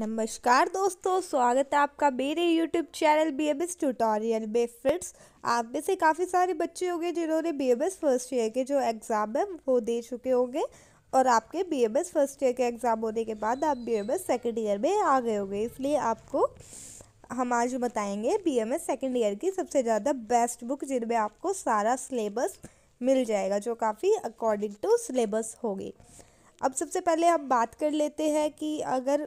नमस्कार दोस्तों स्वागत है आपका मेरे YouTube channel B M S tutorial में फ्रेंड्स आप में से काफ़ी सारे बच्चे होंगे जिन्होंने B M S first year के जो एग्ज़ाम है वो दे चुके होंगे और आपके B M S first year के एग्ज़ाम होने के बाद आप B M S second year में आ गए होंगे इसलिए आपको हम आज बताएंगे B M S second year की सबसे ज़्यादा बेस्ट बुक जिनमें आपको सारा सिलेबस मिल जाएगा जो काफ़ी अकॉर्डिंग टू सिलेबस होगी अब सबसे पहले हम बात कर लेते हैं कि अगर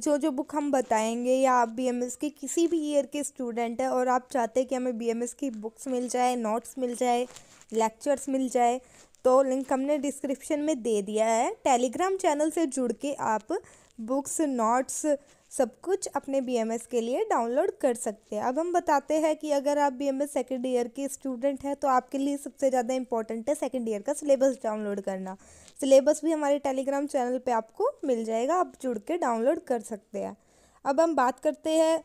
जो जो बुक हम बताएंगे या आप बी के किसी भी ईयर के स्टूडेंट हैं और आप चाहते हैं कि हमें बी की बुक्स मिल जाए नोट्स मिल जाए लेक्चर्स मिल जाए तो लिंक हमने डिस्क्रिप्शन में दे दिया है टेलीग्राम चैनल से जुड़ के आप बुक्स नोट्स सब कुछ अपने बीएमएस के लिए डाउनलोड कर सकते हैं अब हम बताते हैं कि अगर आप बीएमएस सेकेंड ईयर के स्टूडेंट हैं तो आपके लिए सबसे ज़्यादा इंपॉर्टेंट है सेकेंड ईयर का सिलेबस डाउनलोड करना सिलेबस भी हमारे टेलीग्राम चैनल पे आपको मिल जाएगा आप जुड़ के डाउनलोड कर सकते हैं अब हम बात करते हैं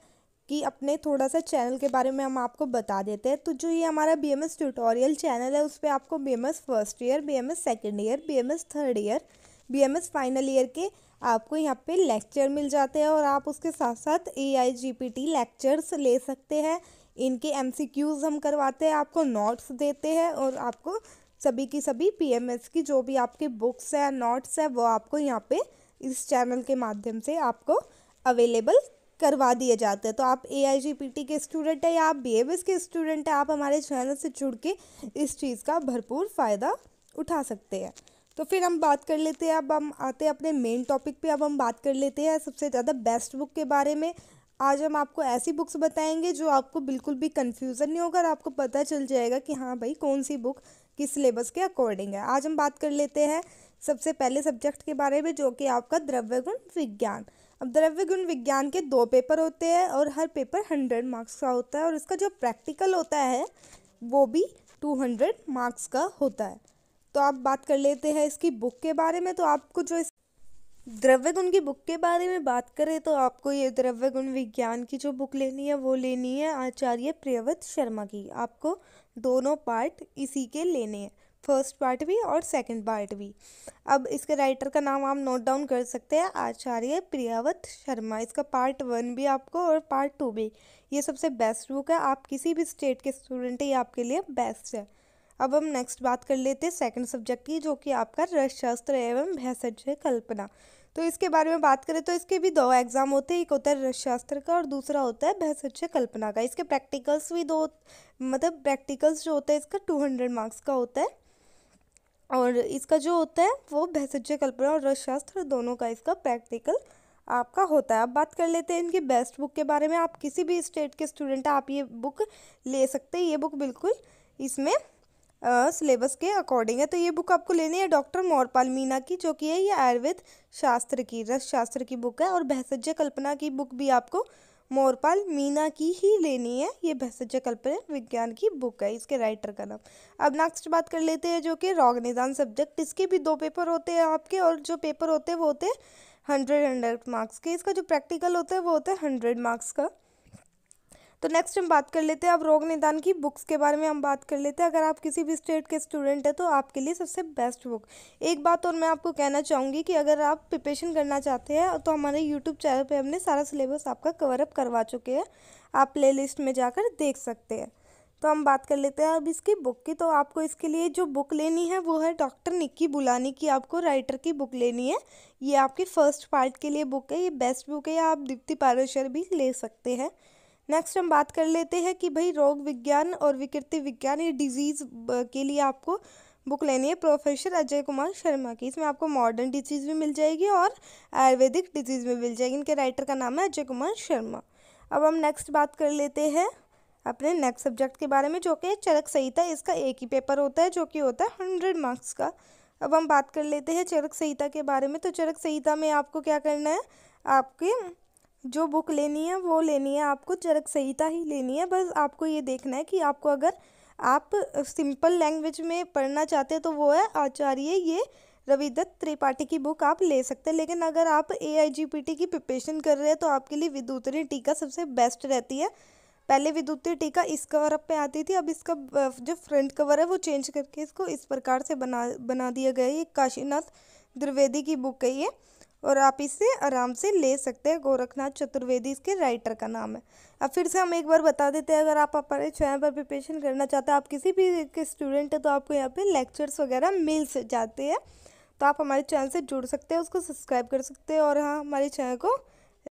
कि अपने थोड़ा सा चैनल के बारे में हम आपको बता देते हैं तो जो ये हमारा B M S tutorial channel है उस पर आपको B M S first year B M S second year B M S third year B M S final year के आपको यहाँ पे लेक्चर मिल जाते हैं और आप उसके साथ साथ A I G P T lectures ले सकते हैं इनके एम सी क्यूज़ हम करवाते हैं आपको नोट्स देते हैं और आपको सभी की सभी पी एम एस की जो भी आपके बुक्स हैं नोट्स हैं वो आपको यहाँ पे इस चैनल के माध्यम से आपको अवेलेबल करवा दिए जाते हैं तो आप ए के स्टूडेंट हैं या आप बी के स्टूडेंट हैं आप हमारे चैनल से जुड़ के इस चीज़ का भरपूर फ़ायदा उठा सकते हैं तो फिर हम बात कर लेते हैं अब हम आते हैं अपने मेन टॉपिक पे अब हम बात कर लेते हैं सबसे ज़्यादा बेस्ट बुक के बारे में आज हम आपको ऐसी बुक्स बताएंगे जो आपको बिल्कुल भी कन्फ्यूज़न नहीं होगा और आपको पता चल जाएगा कि हाँ भाई कौन सी बुक कि सिलेबस के अकॉर्डिंग है आज हम बात कर लेते हैं सबसे पहले सब्जेक्ट के बारे में जो कि आपका द्रव्य गुण विज्ञान अब द्रव्य गुण विज्ञान के दो पेपर होते हैं और हर पेपर हंड्रेड मार्क्स का होता है और इसका जो प्रैक्टिकल होता है वो भी टू हंड्रेड मार्क्स का होता है तो आप बात कर लेते हैं इसकी बुक के बारे में तो आपको जो द्रव्य गुण की बुक के बारे में बात करें तो आपको ये द्रव्य गुण विज्ञान की जो बुक लेनी है वो लेनी है आचार्य प्रियव्रत शर्मा की आपको दोनों पार्ट इसी के लेने हैं फर्स्ट पार्ट भी और सेकंड पार्ट भी अब इसके राइटर का नाम आप नोट डाउन कर सकते हैं आचार्य प्रियावत शर्मा इसका पार्ट वन भी आपको और पार्ट टू भी ये सबसे बेस्ट बुक है आप किसी भी स्टेट के स्टूडेंट ही ये आपके लिए बेस्ट है अब हम नेक्स्ट बात कर लेते हैं सेकंड सब्जेक्ट की जो कि आपका रसशास्त्र एवं भैसज कल्पना तो इसके बारे में बात करें तो इसके भी दो एग्ज़ाम होते हैं एक होता है रसशास्त्र का और दूसरा होता है अच्छे कल्पना का इसके प्रैक्टिकल्स भी दो मतलब प्रैक्टिकल्स जो होता है इसका टू हंड्रेड मार्क्स का होता है और इसका जो होता है वो बहसज कल्पना और रसशास्त्र दोनों का इसका प्रैक्टिकल आपका होता है अब बात कर लेते हैं इनकी बेस्ट बुक के बारे में आप किसी भी स्टेट के स्टूडेंट आप ये बुक ले सकते हैं ये बुक बिल्कुल इसमें सिलेबस के अकॉर्डिंग है तो ये बुक आपको लेनी है डॉक्टर मोरपाल मीना की जो कि है ये आयुर्वेद शास्त्र की रस शास्त्र की बुक है और भैसज्य कल्पना की बुक भी आपको मोरपाल मीना की ही लेनी है ये भैसज्य कल्पना विज्ञान की बुक है इसके राइटर का नाम अब नेक्स्ट बात कर लेते हैं जो कि रॉग निदान सब्जेक्ट इसके भी दो पेपर होते हैं आपके और जो पेपर होते हैं वो होते हैं हंड्रेड हंड्रेड मार्क्स के इसका जो प्रैक्टिकल होता है वो होता है हंड्रेड मार्क्स का तो नेक्स्ट हम बात कर लेते हैं अब रोग निदान की बुक्स के बारे में हम बात कर लेते हैं अगर आप किसी भी स्टेट के स्टूडेंट हैं तो आपके लिए सबसे बेस्ट बुक एक बात और मैं आपको कहना चाहूँगी कि अगर आप प्रिपरेशन करना चाहते हैं तो हमारे यूट्यूब चैनल पर हमने सारा सिलेबस आपका कवरअप करवा चुके हैं आप प्ले में जाकर देख सकते हैं तो हम बात कर लेते हैं अब इसकी बुक की तो आपको इसके लिए जो बुक लेनी है वो है डॉक्टर निक्की बुलानी की आपको राइटर की बुक लेनी है ये आपके फर्स्ट पार्ट के लिए बुक है ये बेस्ट बुक है या आप दीप्ति पारेश्वर भी ले सकते हैं नेक्स्ट हम बात कर लेते हैं कि भाई रोग विज्ञान और विकृति विज्ञान ये डिजीज़ के लिए आपको बुक लेनी है प्रोफेसर अजय कुमार शर्मा की इसमें आपको मॉडर्न डिजीज़ भी मिल जाएगी और आयुर्वेदिक डिजीज़ भी मिल जाएगी इनके राइटर का नाम है अजय कुमार शर्मा अब हम नेक्स्ट बात कर लेते हैं अपने नेक्स्ट सब्जेक्ट के बारे में जो कि चरक संहिता इसका एक ही पेपर होता है जो कि होता है हंड्रेड मार्क्स का अब हम बात कर लेते हैं चरक संहिता के बारे में तो चरक संहिता में आपको क्या करना है आपके जो बुक लेनी है वो लेनी है आपको चरक संहिता ही लेनी है बस आपको ये देखना है कि आपको अगर आप सिंपल लैंग्वेज में पढ़ना चाहते हैं तो वो है आचार्य ये रविदत्त त्रिपाठी की बुक आप ले सकते हैं लेकिन अगर आप ए की प्रिपरेशन कर रहे हैं तो आपके लिए विद्युतरी टीका सबसे बेस्ट रहती है पहले विद्युतीय टीका इस कवर अप पे आती थी अब इसका जो फ्रंट कवर है वो चेंज करके इसको इस प्रकार से बना बना दिया गया है ये काशीनाथ द्विवेदी की बुक है ये और आप इसे आराम से ले सकते हैं गोरखनाथ चतुर्वेदी इसके राइटर का नाम है अब फिर से हम एक बार बता देते हैं अगर आप अपने स्वयं पर प्रिपरेशन करना चाहते हैं आप किसी भी के स्टूडेंट हैं तो आपको यहाँ पे लेक्चर्स वगैरह मिल जाते हैं तो आप हमारे चैनल से जुड़ सकते हैं उसको सब्सक्राइब कर सकते हैं और हाँ हमारे चैनल को